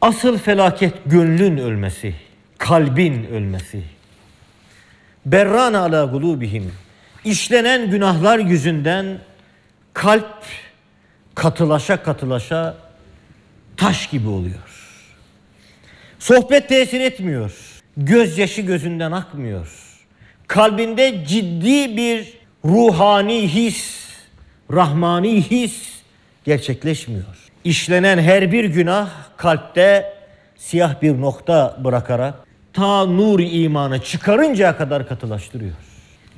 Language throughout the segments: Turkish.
Asıl felaket gönlün ölmesi, kalbin ölmesi. Berran ala gulubihim. İşlenen günahlar yüzünden kalp katılaşa katılaşa taş gibi oluyor. Sohbet tesir etmiyor. Gözyaşı gözünden akmıyor. Kalbinde ciddi bir ruhani his, rahmani his gerçekleşmiyor işlenen her bir günah kalpte siyah bir nokta bırakarak ta nur imanı çıkarıncaya kadar katılaştırıyor.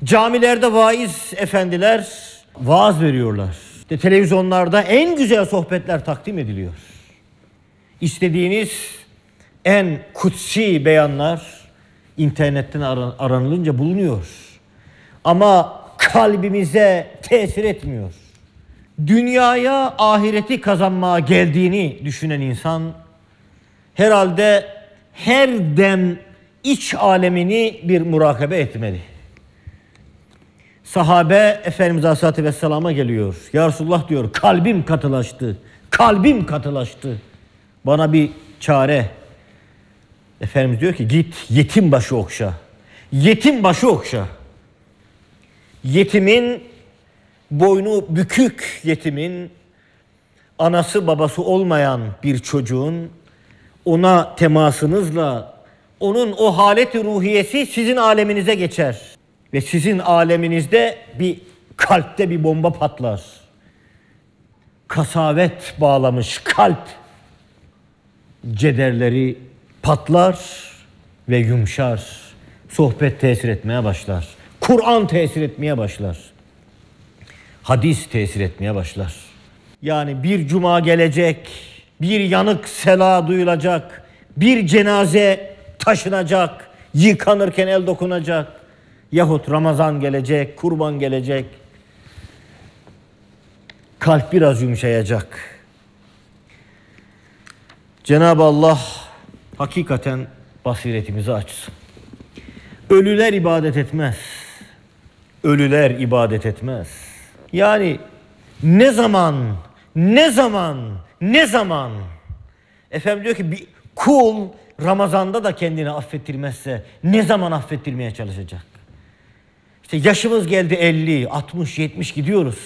Camilerde vaiz efendiler vaaz veriyorlar. İşte televizyonlarda en güzel sohbetler takdim ediliyor. İstediğiniz en kutsi beyanlar internetten aranılınca bulunuyor. Ama kalbimize tesir etmiyor dünyaya ahireti kazanmaya geldiğini düşünen insan herhalde her dem iç alemini bir murakabe etmeli. Sahabe Efendimiz Aleyhisselatü Vesselam'a geliyor. Ya Resulullah diyor kalbim katılaştı. Kalbim katılaştı. Bana bir çare. Efendimiz diyor ki git yetim başı okşa. Yetim başı okşa. Yetimin boynu bükük yetimin, anası babası olmayan bir çocuğun ona temasınızla onun o haleti ruhiyesi sizin aleminize geçer. Ve sizin aleminizde bir kalpte bir bomba patlar. Kasavet bağlamış kalp cederleri patlar ve yumuşar. Sohbet tesir etmeye başlar. Kur'an tesir etmeye başlar hadis tesir etmeye başlar. Yani bir cuma gelecek, bir yanık sela duyulacak, bir cenaze taşınacak, yıkanırken el dokunacak. Yahut Ramazan gelecek, kurban gelecek. Kalp biraz yumuşayacak. Cenab-ı Allah hakikaten basiretimizi açsın. Ölüler ibadet etmez. Ölüler ibadet etmez. Yani ne zaman, ne zaman, ne zaman? Efendim diyor ki bir kul Ramazan'da da kendini affettirmezse ne zaman affettirmeye çalışacak? İşte yaşımız geldi 50, 60, 70 gidiyoruz.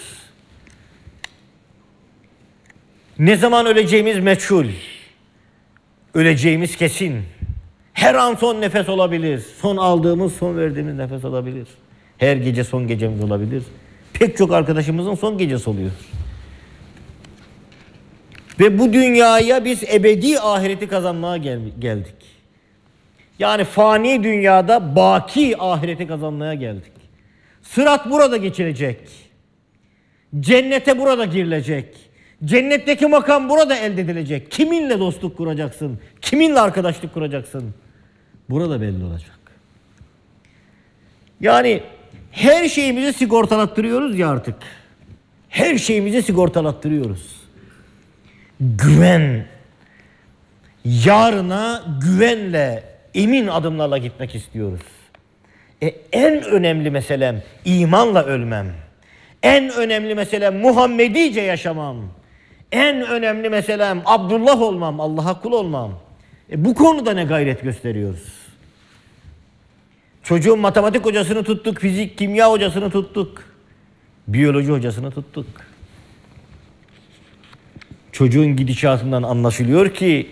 Ne zaman öleceğimiz meçhul. Öleceğimiz kesin. Her an son nefes olabilir. Son aldığımız, son verdiğimiz nefes olabilir. Her gece son gecemiz olabilir pek çok arkadaşımızın son gecesi oluyor. Ve bu dünyaya biz ebedi ahireti kazanmaya gel geldik. Yani fani dünyada baki ahireti kazanmaya geldik. Sırat burada geçilecek. Cennete burada girilecek. Cennetteki makam burada elde edilecek. Kiminle dostluk kuracaksın? Kiminle arkadaşlık kuracaksın? Burada belli olacak. Yani her şeyimizi sigortalattırıyoruz ya artık. Her şeyimizi sigortalattırıyoruz. Güven. Yarına güvenle, emin adımlarla gitmek istiyoruz. E, en önemli meselem imanla ölmem. En önemli meselem Muhammedice yaşamam. En önemli meselem Abdullah olmam, Allah'a kul olmam. E, bu konuda ne gayret gösteriyoruz? Çocuğun matematik hocasını tuttuk, fizik, kimya hocasını tuttuk. Biyoloji hocasını tuttuk. Çocuğun gidişatından anlaşılıyor ki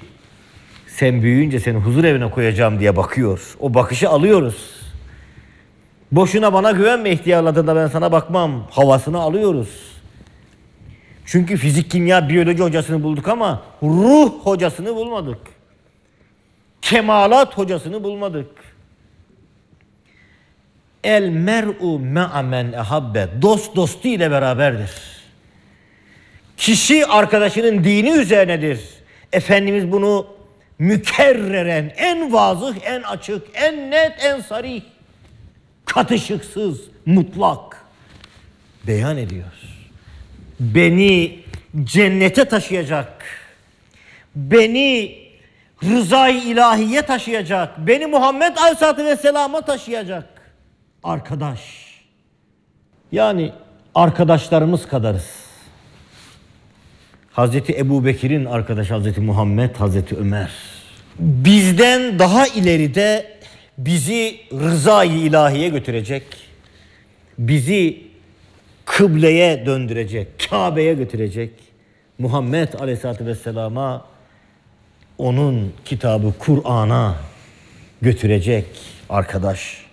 sen büyüyünce seni huzur evine koyacağım diye bakıyor. O bakışı alıyoruz. Boşuna bana güvenme ihtiyarladığında ben sana bakmam. Havasını alıyoruz. Çünkü fizik, kimya, biyoloji hocasını bulduk ama ruh hocasını bulmadık. Kemalat hocasını bulmadık. El mer'u me'amen ehabbe. Dost dostu ile beraberdir. Kişi arkadaşının dini üzerinedir. Efendimiz bunu mükerreren, en vazıh, en açık, en net, en sarih, katışıksız, mutlak beyan ediyor. Beni cennete taşıyacak, beni rızayı ilahiye taşıyacak, beni Muhammed Aleyhisselatü Vesselam'a taşıyacak arkadaş. Yani arkadaşlarımız kadarız. Hazreti Ebu Bekir'in arkadaşı Hazreti Muhammed, Hazreti Ömer. Bizden daha ileride bizi rızayı ilahiye götürecek, bizi kıbleye döndürecek, Kabe'ye götürecek Muhammed Aleyhisselatü Vesselam'a onun kitabı Kur'an'a götürecek arkadaş.